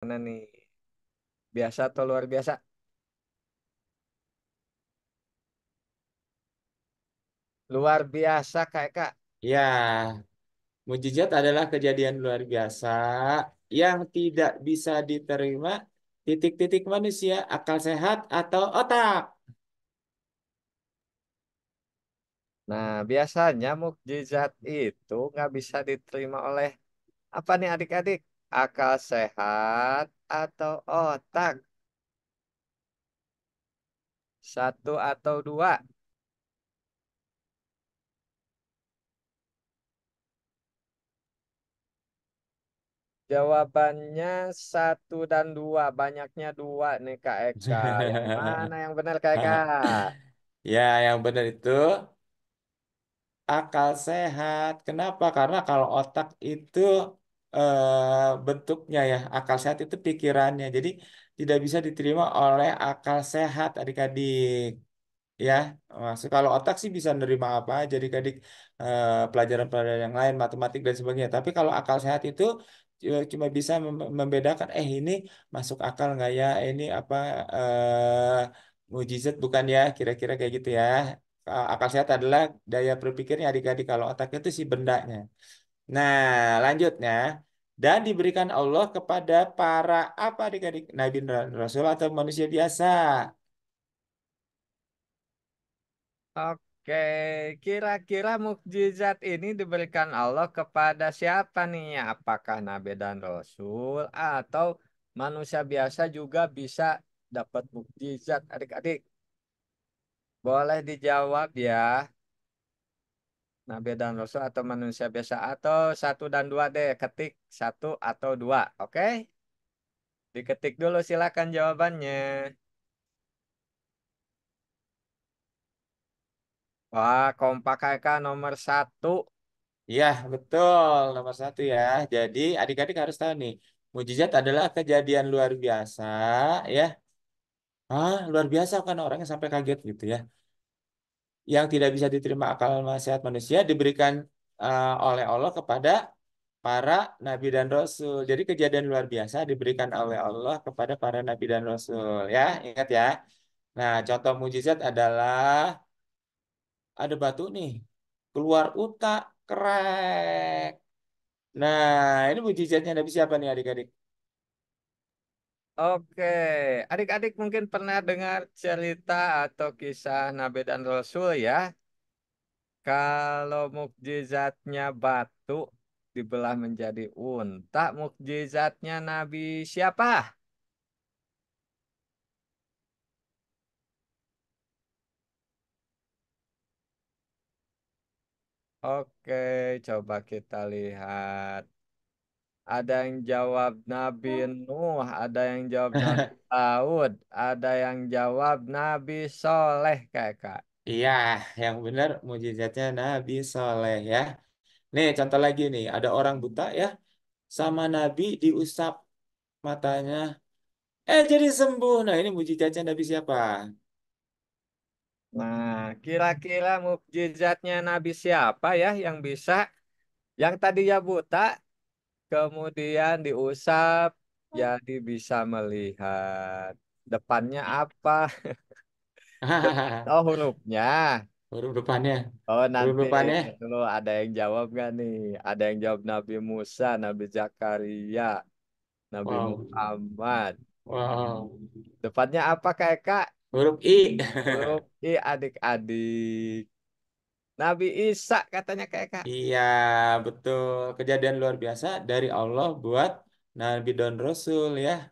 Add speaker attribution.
Speaker 1: Mana nih? Biasa atau luar biasa? Luar biasa, kayak Kak
Speaker 2: Ya, mujizat adalah kejadian luar biasa yang tidak bisa diterima titik-titik manusia, akal sehat, atau otak. Nah, biasanya mukjizat itu
Speaker 1: nggak bisa diterima oleh apa nih adik-adik? Akal sehat atau otak? Satu atau dua? Jawabannya satu dan dua, banyaknya dua nih Kak Eka. mana yang benar Kak Eka?
Speaker 2: Ya, yang benar itu akal sehat. Kenapa? Karena kalau otak itu eh, bentuknya ya akal sehat itu pikirannya jadi tidak bisa diterima oleh akal sehat adik-adik ya maksud kalau otak sih bisa nerima apa jadi adik pelajaran eh, pelajaran-pelajaran yang lain matematik dan sebagainya tapi kalau akal sehat itu eh, cuma bisa membedakan eh ini masuk akal nggak ya ini apa eh, mujizat bukan ya kira-kira kayak gitu ya akal sehat adalah daya berpikirnya adik-adik kalau otaknya itu sih bendanya Nah, lanjutnya dan diberikan Allah kepada para apa adik-adik nabi rasul atau manusia biasa.
Speaker 1: Oke, kira-kira mukjizat ini diberikan Allah kepada siapa nih? Apakah nabi dan rasul atau manusia biasa juga bisa dapat mukjizat adik-adik? Boleh dijawab ya. Nabi dan Rasul atau manusia biasa atau satu dan dua deh ketik satu atau dua oke okay? diketik dulu silakan jawabannya
Speaker 2: wah kompak kakak nomor satu Iya, betul. Nomor satu ya. Jadi adik-adik harus tahu nih, mujizat adalah kejadian luar biasa ya. Ah, luar biasa kan orangnya sampai kaget gitu ya yang tidak bisa diterima akal masyarakat manusia diberikan uh, oleh Allah kepada para nabi dan rasul. Jadi kejadian luar biasa diberikan oleh Allah kepada para nabi dan rasul ya. Ingat ya. Nah, contoh mujizat adalah ada batu nih, keluar utak, krek. Nah, ini mujizatnya Nabi siapa nih adik-adik?
Speaker 1: Oke, adik-adik mungkin pernah dengar cerita atau kisah Nabi dan Rasul ya. Kalau mukjizatnya batu dibelah menjadi unta, mukjizatnya Nabi siapa? Oke, coba kita lihat ada yang jawab Nabi Nuh, ada yang jawab Nabi Daud, ada yang jawab Nabi Soleh kakak.
Speaker 2: Iya, yang benar mujizatnya Nabi Soleh ya. Nih contoh lagi nih, ada orang buta ya, sama Nabi diusap matanya, eh jadi sembuh. Nah ini mujizatnya Nabi siapa?
Speaker 1: Nah, kira-kira mujizatnya Nabi siapa ya yang bisa? Yang tadi ya buta, Kemudian diusap, jadi ya bisa melihat depannya apa. oh hurufnya. Huruf depannya. Oh nanti Huruf depannya. dulu ada yang jawab gak nih? Ada yang jawab Nabi Musa, Nabi Zakaria, Nabi wow. Muhammad. Wow. Depannya apa kak Huruf I. Huruf I
Speaker 2: adik-adik.
Speaker 1: Nabi Isa katanya kayak Kak.
Speaker 2: Iya, betul. Kejadian luar biasa dari Allah buat Nabi dan Rasul ya.